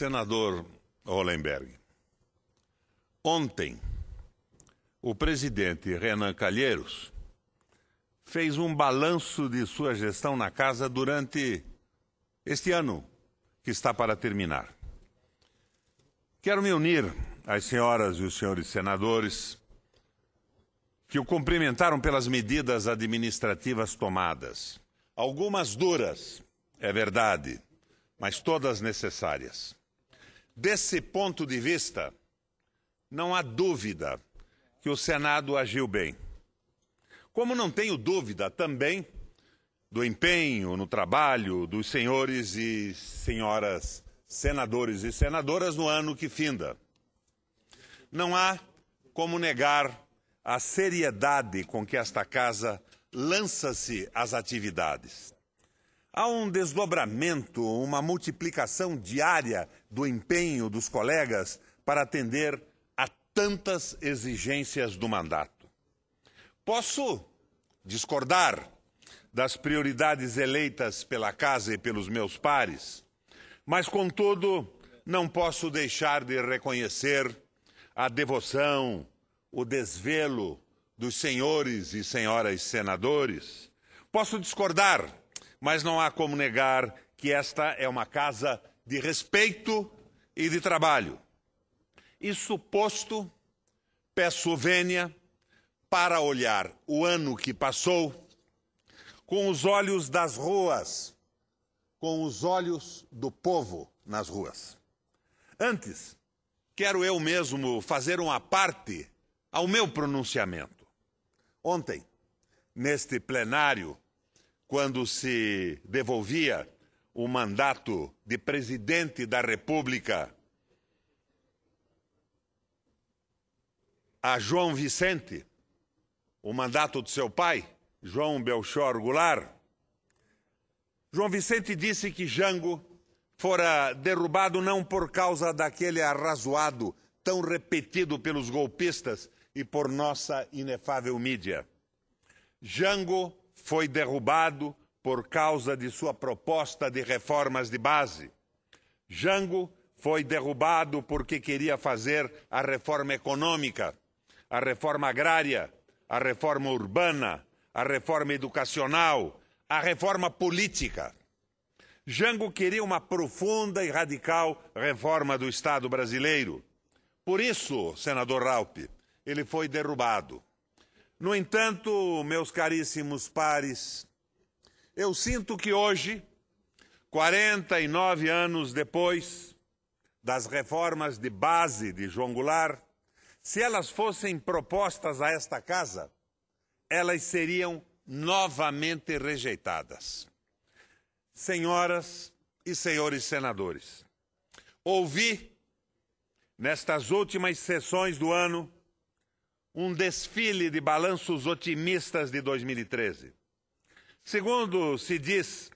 Senador Hollenberg, ontem o presidente Renan Calheiros fez um balanço de sua gestão na casa durante este ano que está para terminar. Quero me unir às senhoras e os senhores senadores que o cumprimentaram pelas medidas administrativas tomadas. Algumas duras, é verdade, mas todas necessárias. Desse ponto de vista, não há dúvida que o Senado agiu bem. Como não tenho dúvida também do empenho no trabalho dos senhores e senhoras senadores e senadoras no ano que finda. Não há como negar a seriedade com que esta casa lança-se às atividades. Há um desdobramento, uma multiplicação diária do empenho dos colegas para atender a tantas exigências do mandato. Posso discordar das prioridades eleitas pela casa e pelos meus pares, mas, contudo, não posso deixar de reconhecer a devoção, o desvelo dos senhores e senhoras senadores. Posso discordar mas não há como negar que esta é uma casa de respeito e de trabalho. Isso posto, peço vênia para olhar o ano que passou com os olhos das ruas, com os olhos do povo nas ruas. Antes, quero eu mesmo fazer uma parte ao meu pronunciamento. Ontem, neste plenário quando se devolvia o mandato de presidente da República a João Vicente, o mandato de seu pai, João Belchor Goulart, João Vicente disse que Jango fora derrubado não por causa daquele arrazoado tão repetido pelos golpistas e por nossa inefável mídia. Jango foi derrubado por causa de sua proposta de reformas de base. Jango foi derrubado porque queria fazer a reforma econômica, a reforma agrária, a reforma urbana, a reforma educacional, a reforma política. Jango queria uma profunda e radical reforma do Estado brasileiro. Por isso, senador Raup, ele foi derrubado. No entanto, meus caríssimos pares, eu sinto que hoje, 49 anos depois das reformas de base de João Goulart, se elas fossem propostas a esta casa, elas seriam novamente rejeitadas. Senhoras e senhores senadores, ouvi nestas últimas sessões do ano um desfile de balanços otimistas de 2013. Segundo se diz,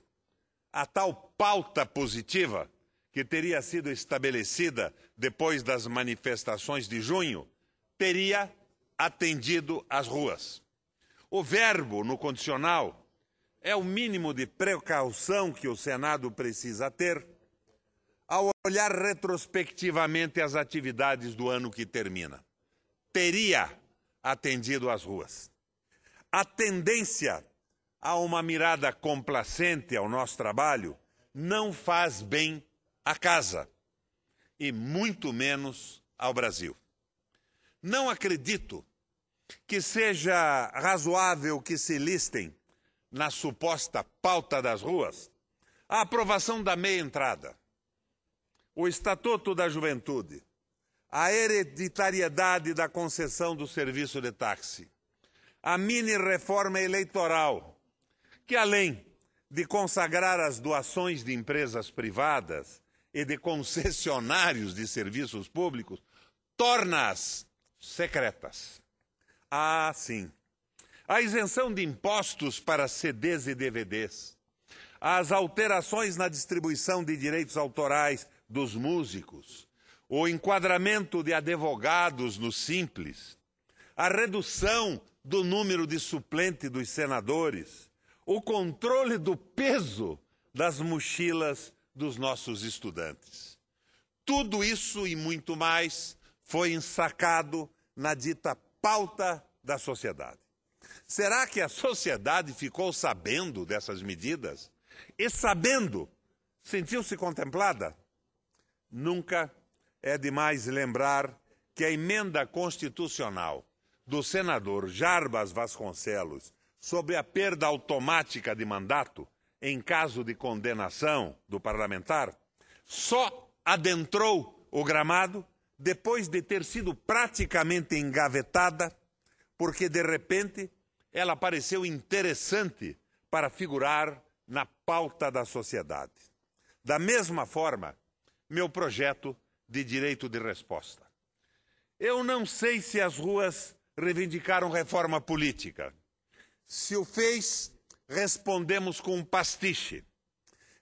a tal pauta positiva que teria sido estabelecida depois das manifestações de junho teria atendido as ruas. O verbo no condicional é o mínimo de precaução que o Senado precisa ter ao olhar retrospectivamente as atividades do ano que termina. Teria atendido às ruas. A tendência a uma mirada complacente ao nosso trabalho não faz bem à casa e muito menos ao Brasil. Não acredito que seja razoável que se listem na suposta pauta das ruas a aprovação da meia entrada, o Estatuto da Juventude, a hereditariedade da concessão do serviço de táxi, a mini-reforma eleitoral, que além de consagrar as doações de empresas privadas e de concessionários de serviços públicos, torna-as secretas. Ah, sim. A isenção de impostos para CDs e DVDs, as alterações na distribuição de direitos autorais dos músicos, o enquadramento de advogados no Simples, a redução do número de suplente dos senadores, o controle do peso das mochilas dos nossos estudantes. Tudo isso e muito mais foi ensacado na dita pauta da sociedade. Será que a sociedade ficou sabendo dessas medidas? E sabendo, sentiu-se contemplada? Nunca é demais lembrar que a emenda constitucional do senador Jarbas Vasconcelos sobre a perda automática de mandato em caso de condenação do parlamentar só adentrou o gramado depois de ter sido praticamente engavetada, porque de repente ela pareceu interessante para figurar na pauta da sociedade. Da mesma forma, meu projeto de direito de resposta. Eu não sei se as ruas reivindicaram reforma política. Se o fez, respondemos com um pastiche.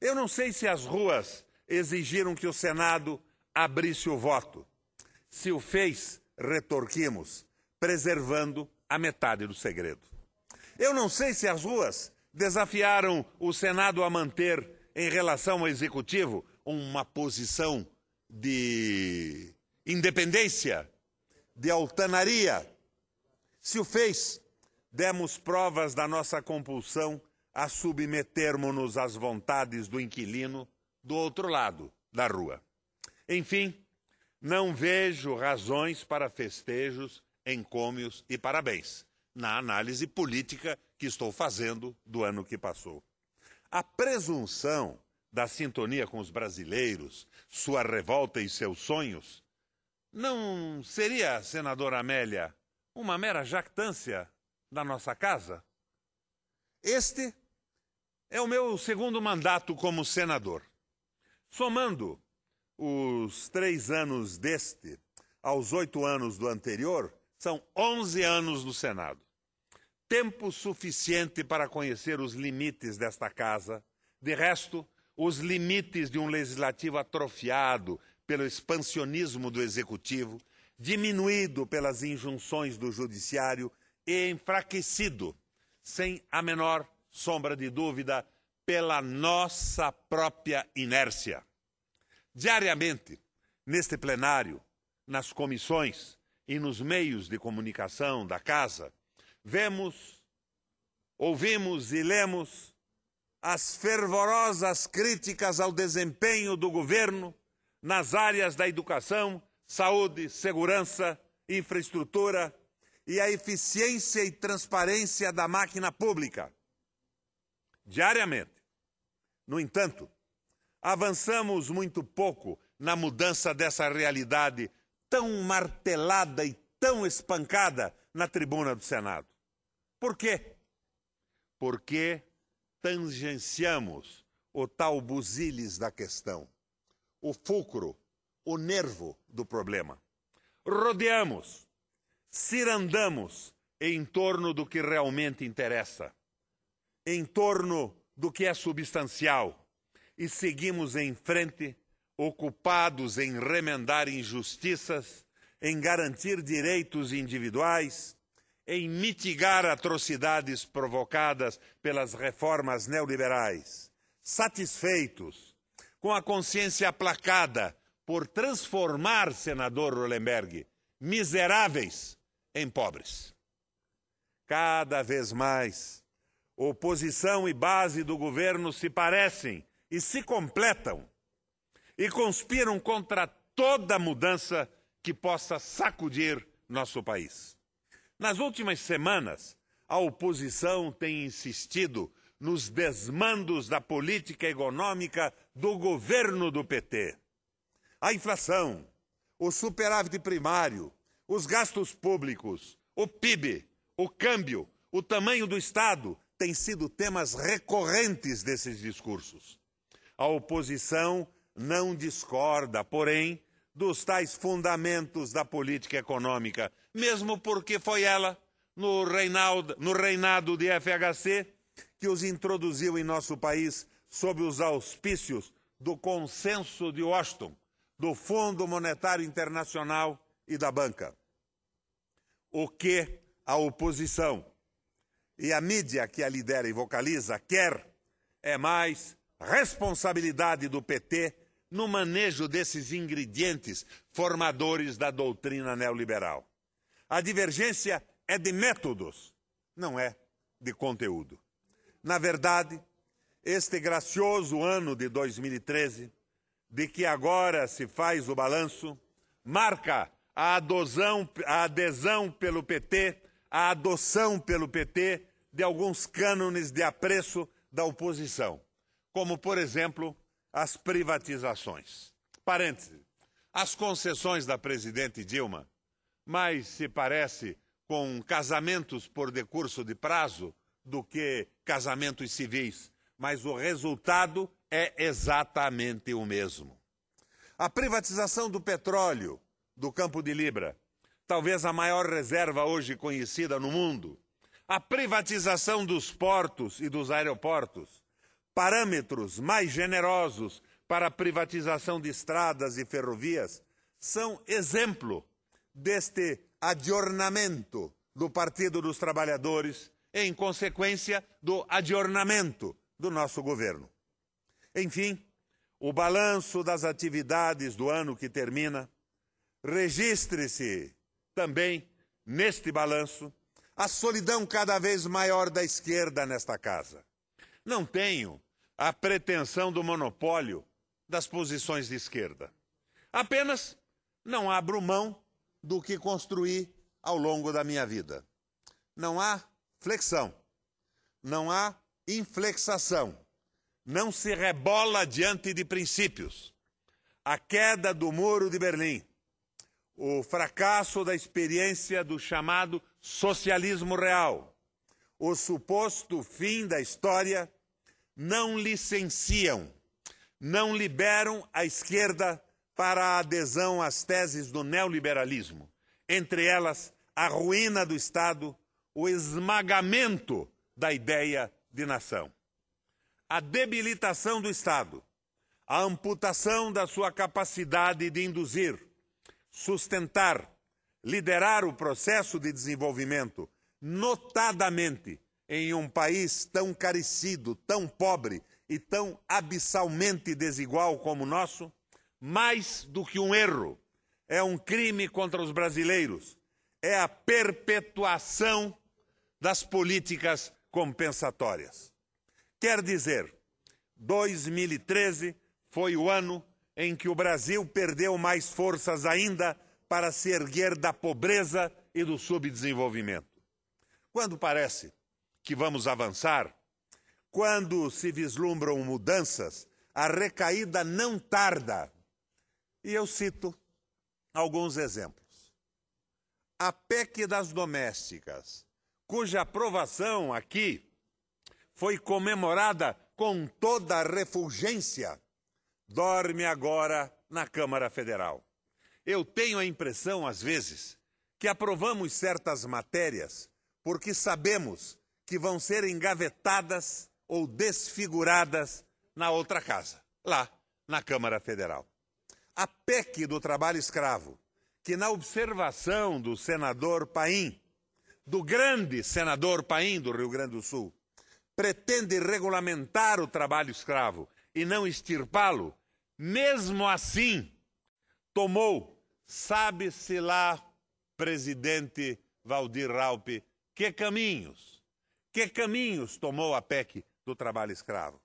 Eu não sei se as ruas exigiram que o Senado abrisse o voto. Se o fez, retorquimos, preservando a metade do segredo. Eu não sei se as ruas desafiaram o Senado a manter, em relação ao Executivo, uma posição de independência, de altanaria. Se o fez, demos provas da nossa compulsão a submetermos-nos às vontades do inquilino do outro lado da rua. Enfim, não vejo razões para festejos, encômios e parabéns na análise política que estou fazendo do ano que passou. A presunção da sintonia com os brasileiros, sua revolta e seus sonhos, não seria, senadora Amélia, uma mera jactância da nossa casa? Este é o meu segundo mandato como senador. Somando os três anos deste aos oito anos do anterior, são onze anos no Senado. Tempo suficiente para conhecer os limites desta casa. De resto, os limites de um legislativo atrofiado pelo expansionismo do executivo, diminuído pelas injunções do judiciário e enfraquecido, sem a menor sombra de dúvida, pela nossa própria inércia. Diariamente, neste plenário, nas comissões e nos meios de comunicação da casa, vemos, ouvimos e lemos as fervorosas críticas ao desempenho do governo nas áreas da educação, saúde, segurança, infraestrutura e a eficiência e transparência da máquina pública. Diariamente. No entanto, avançamos muito pouco na mudança dessa realidade tão martelada e tão espancada na tribuna do Senado. Por quê? Porque tangenciamos o tal busilis da questão, o fulcro, o nervo do problema. Rodeamos, cirandamos em torno do que realmente interessa, em torno do que é substancial, e seguimos em frente, ocupados em remendar injustiças, em garantir direitos individuais, em mitigar atrocidades provocadas pelas reformas neoliberais, satisfeitos, com a consciência aplacada por transformar senador Rolenberg miseráveis em pobres. Cada vez mais, oposição e base do governo se parecem e se completam e conspiram contra toda mudança que possa sacudir nosso país. Nas últimas semanas, a oposição tem insistido nos desmandos da política econômica do governo do PT. A inflação, o superávit primário, os gastos públicos, o PIB, o câmbio, o tamanho do Estado têm sido temas recorrentes desses discursos. A oposição não discorda, porém, dos tais fundamentos da política econômica, mesmo porque foi ela, no, reinaldo, no reinado de FHC, que os introduziu em nosso país sob os auspícios do consenso de Washington, do Fundo Monetário Internacional e da banca. O que a oposição e a mídia que a lidera e vocaliza quer é mais responsabilidade do PT no manejo desses ingredientes formadores da doutrina neoliberal. A divergência é de métodos, não é de conteúdo. Na verdade, este gracioso ano de 2013, de que agora se faz o balanço, marca a adesão, a adesão pelo PT, a adoção pelo PT de alguns cânones de apreço da oposição, como, por exemplo, as privatizações. Parêntese. As concessões da presidente Dilma mais se parece com casamentos por decurso de prazo do que casamentos civis, mas o resultado é exatamente o mesmo. A privatização do petróleo do Campo de Libra, talvez a maior reserva hoje conhecida no mundo. A privatização dos portos e dos aeroportos parâmetros mais generosos para a privatização de estradas e ferrovias são exemplo deste adiornamento do Partido dos Trabalhadores em consequência do adiornamento do nosso governo. Enfim, o balanço das atividades do ano que termina, registre-se também neste balanço a solidão cada vez maior da esquerda nesta casa não tenho a pretensão do monopólio das posições de esquerda. Apenas não abro mão do que construí ao longo da minha vida. Não há flexão, não há inflexação, não se rebola diante de princípios. A queda do Muro de Berlim, o fracasso da experiência do chamado socialismo real, o suposto fim da história, não licenciam, não liberam a esquerda para a adesão às teses do neoliberalismo, entre elas a ruína do Estado, o esmagamento da ideia de nação. A debilitação do Estado, a amputação da sua capacidade de induzir, sustentar, liderar o processo de desenvolvimento notadamente em um país tão carecido, tão pobre e tão abissalmente desigual como o nosso, mais do que um erro, é um crime contra os brasileiros, é a perpetuação das políticas compensatórias. Quer dizer, 2013 foi o ano em que o Brasil perdeu mais forças ainda para se erguer da pobreza e do subdesenvolvimento. Quando parece que vamos avançar, quando se vislumbram mudanças, a recaída não tarda. E eu cito alguns exemplos. A PEC das domésticas, cuja aprovação aqui foi comemorada com toda a refulgência, dorme agora na Câmara Federal. Eu tenho a impressão, às vezes, que aprovamos certas matérias porque sabemos que vão ser engavetadas ou desfiguradas na outra casa, lá na Câmara Federal. A PEC do trabalho escravo, que na observação do senador Paim, do grande senador Paim do Rio Grande do Sul, pretende regulamentar o trabalho escravo e não extirpá-lo, mesmo assim, tomou, sabe-se lá, presidente Valdir Raupe, que caminhos, que caminhos tomou a PEC do trabalho escravo?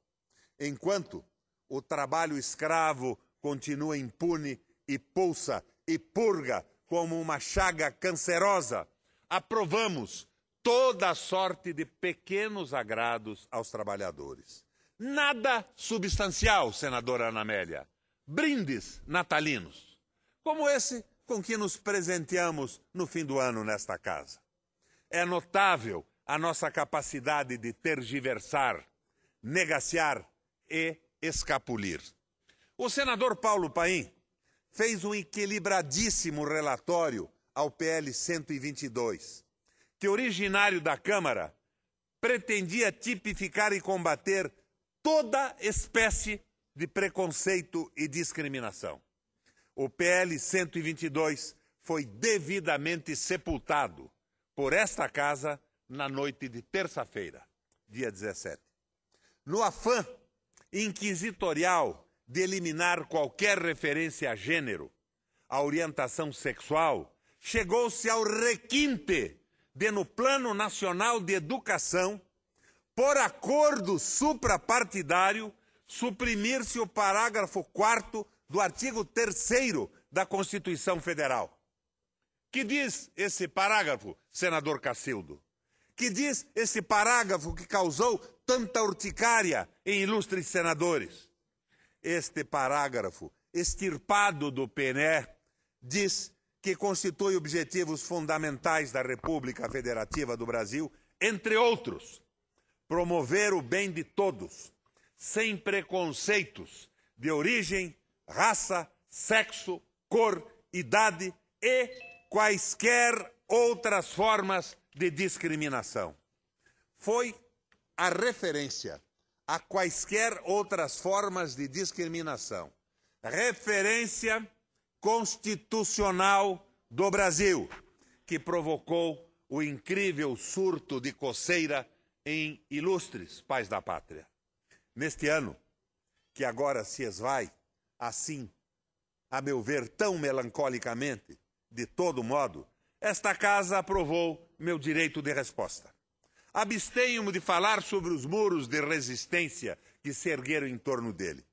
Enquanto o trabalho escravo continua impune e pulsa e purga como uma chaga cancerosa, aprovamos toda sorte de pequenos agrados aos trabalhadores. Nada substancial, senadora Ana Amélia. Brindes natalinos, como esse com que nos presenteamos no fim do ano nesta casa. É notável a nossa capacidade de tergiversar, negaciar e escapulir. O senador Paulo Paim fez um equilibradíssimo relatório ao PL 122, que originário da Câmara pretendia tipificar e combater toda espécie de preconceito e discriminação. O PL 122 foi devidamente sepultado por esta casa na noite de terça-feira, dia 17. No afã inquisitorial de eliminar qualquer referência a gênero, a orientação sexual, chegou-se ao requinte de, no Plano Nacional de Educação, por acordo suprapartidário, suprimir-se o parágrafo 4 do artigo 3 da Constituição Federal. Que diz esse parágrafo, senador Cacildo? Que diz esse parágrafo que causou tanta urticária em ilustres senadores? Este parágrafo, extirpado do PNE, diz que constitui objetivos fundamentais da República Federativa do Brasil, entre outros, promover o bem de todos, sem preconceitos de origem, raça, sexo, cor, idade e quaisquer outras formas de discriminação. Foi a referência a quaisquer outras formas de discriminação. Referência constitucional do Brasil, que provocou o incrível surto de coceira em ilustres pais da pátria. Neste ano, que agora se esvai, assim, a meu ver, tão melancolicamente, de todo modo, esta casa aprovou meu direito de resposta. Abstenho-me de falar sobre os muros de resistência que se ergueram em torno dele.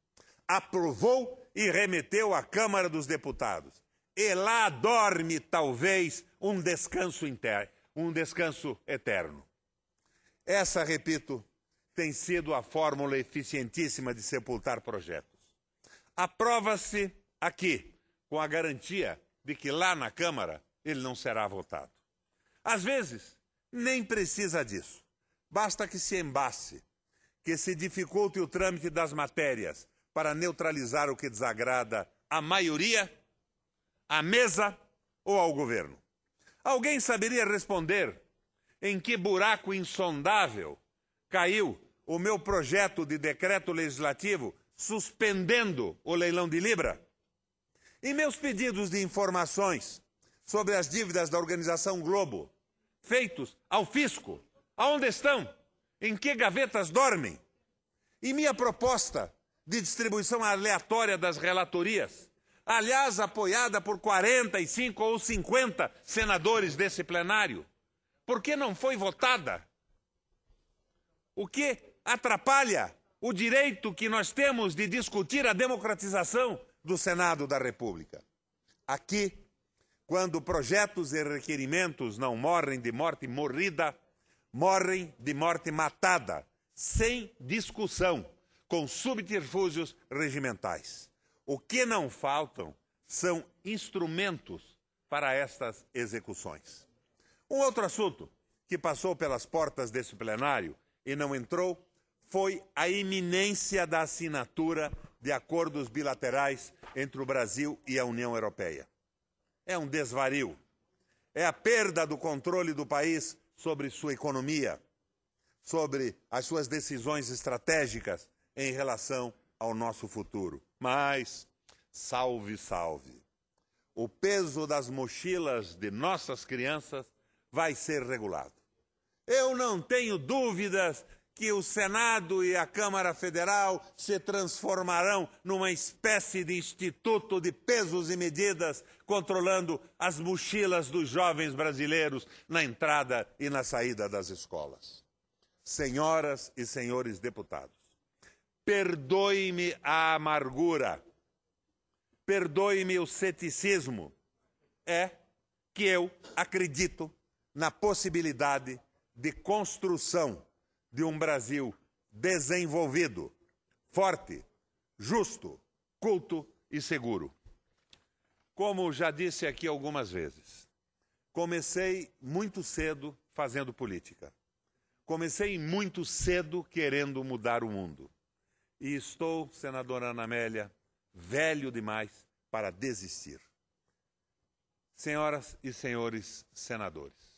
Aprovou e remeteu à Câmara dos Deputados. E lá dorme, talvez, um descanso, inter... um descanso eterno. Essa, repito, tem sido a fórmula eficientíssima de sepultar projetos. Aprova-se aqui, com a garantia de que lá na Câmara ele não será votado. Às vezes, nem precisa disso. Basta que se embace, que se dificulte o trâmite das matérias para neutralizar o que desagrada à maioria, à mesa ou ao governo. Alguém saberia responder em que buraco insondável caiu o meu projeto de decreto legislativo suspendendo o leilão de Libra? e meus pedidos de informações sobre as dívidas da Organização Globo, feitos ao fisco, aonde estão? Em que gavetas dormem? E minha proposta de distribuição aleatória das relatorias, aliás, apoiada por 45 ou 50 senadores desse plenário, por que não foi votada? O que atrapalha o direito que nós temos de discutir a democratização do Senado da República. Aqui, quando projetos e requerimentos não morrem de morte morrida, morrem de morte matada, sem discussão, com subterfúgios regimentais. O que não faltam são instrumentos para estas execuções. Um outro assunto que passou pelas portas desse plenário e não entrou foi a iminência da assinatura de acordos bilaterais entre o Brasil e a União Europeia. É um desvario. É a perda do controle do país sobre sua economia, sobre as suas decisões estratégicas em relação ao nosso futuro. Mas, salve, salve! O peso das mochilas de nossas crianças vai ser regulado. Eu não tenho dúvidas que o Senado e a Câmara Federal se transformarão numa espécie de instituto de pesos e medidas, controlando as mochilas dos jovens brasileiros na entrada e na saída das escolas. Senhoras e senhores deputados, perdoe-me a amargura, perdoe-me o ceticismo. É que eu acredito na possibilidade de construção de um Brasil desenvolvido, forte, justo, culto e seguro. Como já disse aqui algumas vezes, comecei muito cedo fazendo política. Comecei muito cedo querendo mudar o mundo. E estou, senadora Ana Amélia, velho demais para desistir. Senhoras e senhores senadores,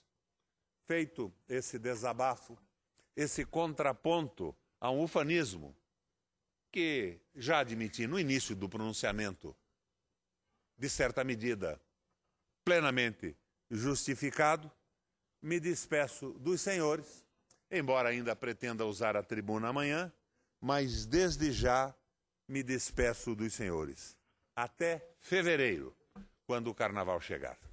feito esse desabafo, esse contraponto a um ufanismo que já admiti no início do pronunciamento, de certa medida plenamente justificado, me despeço dos senhores, embora ainda pretenda usar a tribuna amanhã, mas desde já me despeço dos senhores. Até fevereiro, quando o carnaval chegar.